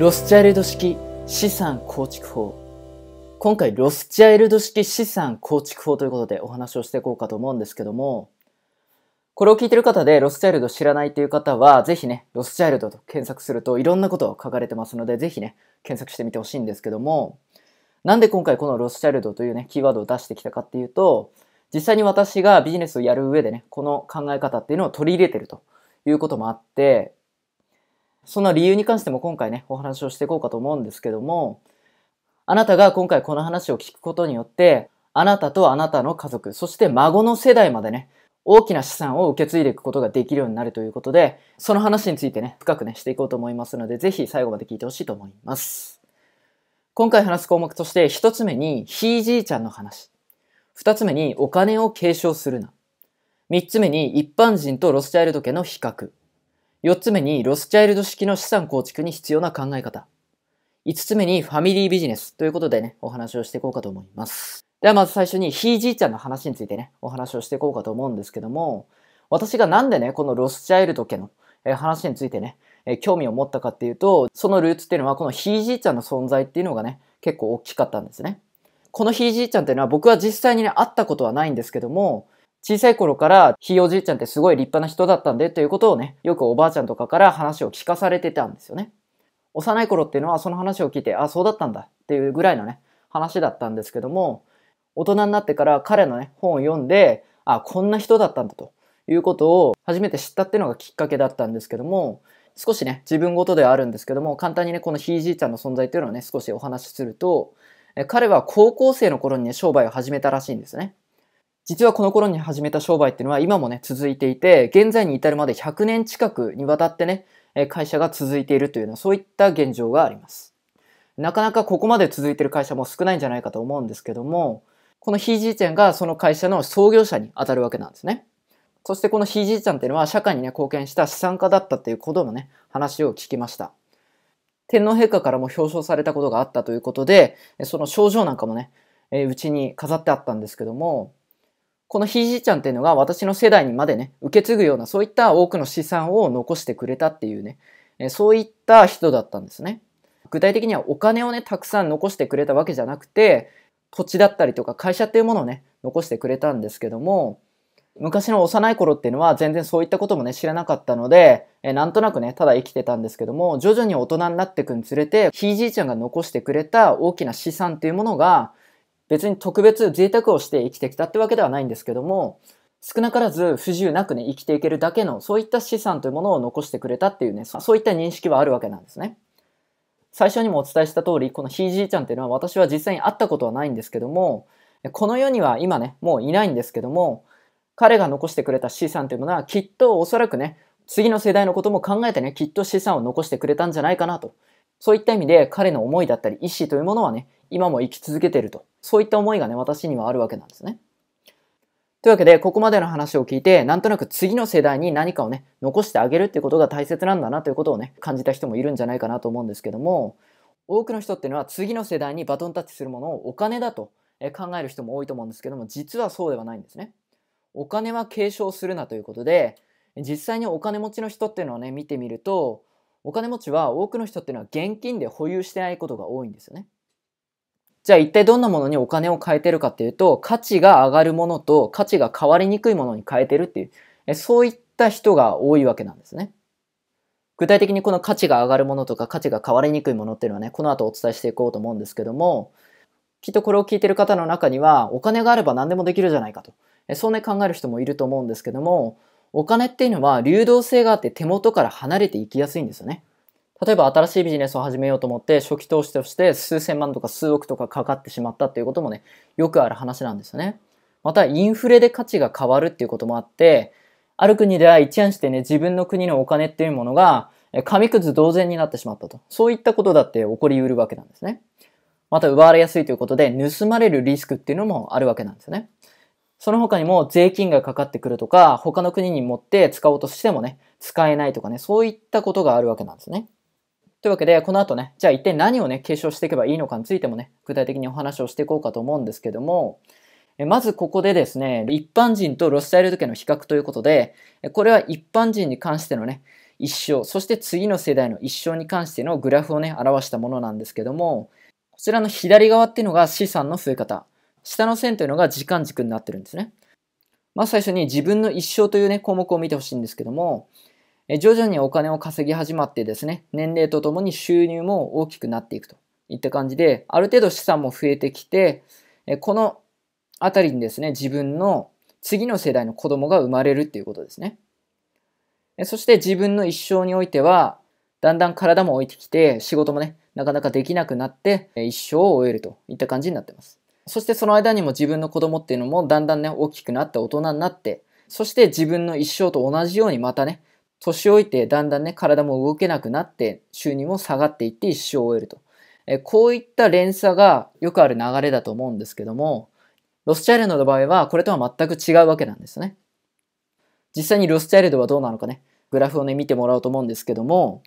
ロスチャイルド式資産構築法。今回、ロスチャイルド式資産構築法ということでお話をしていこうかと思うんですけども、これを聞いてる方でロスチャイルド知らないという方は、ぜひね、ロスチャイルドと検索するといろんなことが書かれてますので、ぜひね、検索してみてほしいんですけども、なんで今回このロスチャイルドというね、キーワードを出してきたかっていうと、実際に私がビジネスをやる上でね、この考え方っていうのを取り入れてるということもあって、その理由に関しても今回ね、お話をしていこうかと思うんですけども、あなたが今回この話を聞くことによって、あなたとあなたの家族、そして孫の世代までね、大きな資産を受け継いでいくことができるようになるということで、その話についてね、深くね、していこうと思いますので、ぜひ最後まで聞いてほしいと思います。今回話す項目として、一つ目に、ひいじいちゃんの話。二つ目に、お金を継承するな。三つ目に、一般人とロスチャイルド家の比較。4つ目にロスチャイルド式の資産構築に必要な考え方。5つ目にファミリービジネスということでね、お話をしていこうかと思います。ではまず最初にひいじいちゃんの話についてね、お話をしていこうかと思うんですけども、私がなんでね、このロスチャイルド家の話についてね、興味を持ったかっていうと、そのルーツっていうのはこのひいじいちゃんの存在っていうのがね、結構大きかったんですね。このひいじいちゃんっていうのは僕は実際にね、会ったことはないんですけども、小さい頃からひいおじいちゃんってすごい立派な人だったんでということをね、よくおばあちゃんとかから話を聞かされてたんですよね。幼い頃っていうのはその話を聞いて、あ、そうだったんだっていうぐらいのね、話だったんですけども、大人になってから彼のね、本を読んで、あ、こんな人だったんだということを初めて知ったっていうのがきっかけだったんですけども、少しね、自分ごとではあるんですけども、簡単にね、このひいじいちゃんの存在っていうのをね、少しお話しすると、彼は高校生の頃にね、商売を始めたらしいんですね。実はこの頃に始めた商売っていうのは今もね、続いていて、現在に至るまで100年近くにわたってね、会社が続いているというのは、そういった現状があります。なかなかここまで続いている会社も少ないんじゃないかと思うんですけども、このひいじいちゃんがその会社の創業者に当たるわけなんですね。そしてこのひいじいちゃんっていうのは社会にね、貢献した資産家だったっていうこともね、話を聞きました。天皇陛下からも表彰されたことがあったということで、その症状なんかもね、うちに飾ってあったんですけども、このひいじいちゃんっていうのが私の世代にまでね、受け継ぐような、そういった多くの資産を残してくれたっていうね、えそういった人だったんですね。具体的にはお金をね、たくさん残してくれたわけじゃなくて、土地だったりとか会社っていうものをね、残してくれたんですけども、昔の幼い頃っていうのは全然そういったこともね、知らなかったので、えなんとなくね、ただ生きてたんですけども、徐々に大人になっていくにつれて、ひいじいちゃんが残してくれた大きな資産っていうものが、別に特別贅沢をして生きてきたってわけではないんですけども、少なからず不自由なくね、生きていけるだけの、そういった資産というものを残してくれたっていうね、そういった認識はあるわけなんですね。最初にもお伝えした通り、このひいじいちゃんっていうのは私は実際に会ったことはないんですけども、この世には今ね、もういないんですけども、彼が残してくれた資産というものはきっとおそらくね、次の世代のことも考えてね、きっと資産を残してくれたんじゃないかなとそういった意味で彼の思いだったり意志というものはね、今も生き続けていると。そういった思いがね、私にはあるわけなんですね。というわけで、ここまでの話を聞いて、なんとなく次の世代に何かをね、残してあげるってことが大切なんだなということをね、感じた人もいるんじゃないかなと思うんですけども、多くの人っていうのは次の世代にバトンタッチするものをお金だと考える人も多いと思うんですけども、実はそうではないんですね。お金は継承するなということで、実際にお金持ちの人っていうのはね、見てみると、お金持ちは多くの人っていうのは現金で保有してないことが多いんですよね。じゃあ一体どんなものにお金を変えてるかっていうと、価値が上がるものと価値が変わりにくいものに変えてるっていう、そういった人が多いわけなんですね。具体的にこの価値が上がるものとか価値が変わりにくいものっていうのはね、この後お伝えしていこうと思うんですけども、きっとこれを聞いてる方の中には、お金があれば何でもできるじゃないかと、そうね考える人もいると思うんですけども、お金っていうのは流動性があって手元から離れていきやすいんですよね。例えば新しいビジネスを始めようと思って初期投資として数千万とか数億とかかかってしまったっていうこともね、よくある話なんですよね。またインフレで価値が変わるっていうこともあって、ある国では一案してね、自分の国のお金っていうものが紙くず同然になってしまったと。そういったことだって起こり得るわけなんですね。また奪われやすいということで、盗まれるリスクっていうのもあるわけなんですよね。その他にも税金がかかってくるとか、他の国に持って使おうとしてもね、使えないとかね、そういったことがあるわけなんですね。というわけで、この後ね、じゃあ一体何をね、継承していけばいいのかについてもね、具体的にお話をしていこうかと思うんですけども、まずここでですね、一般人とロスタイル時計の比較ということで、これは一般人に関してのね、一生、そして次の世代の一生に関してのグラフをね、表したものなんですけども、こちらの左側っていうのが資産の増え方。下の線というのが時間軸になってるんですね。まあ最初に自分の一生というね、項目を見てほしいんですけども、徐々にお金を稼ぎ始まってですね、年齢とともに収入も大きくなっていくといった感じで、ある程度資産も増えてきて、このあたりにですね、自分の次の世代の子供が生まれるっていうことですね。そして自分の一生においては、だんだん体も置いてきて、仕事もね、なかなかできなくなって、一生を終えるといった感じになってます。そしてその間にも自分の子供っていうのもだんだんね、大きくなって大人になって、そして自分の一生と同じようにまたね、年老いてだんだんね、体も動けなくなって、収入も下がっていって一生を終えると。えこういった連鎖がよくある流れだと思うんですけども、ロスチャイルドの場合はこれとは全く違うわけなんですね。実際にロスチャイルドはどうなのかね、グラフをね、見てもらおうと思うんですけども、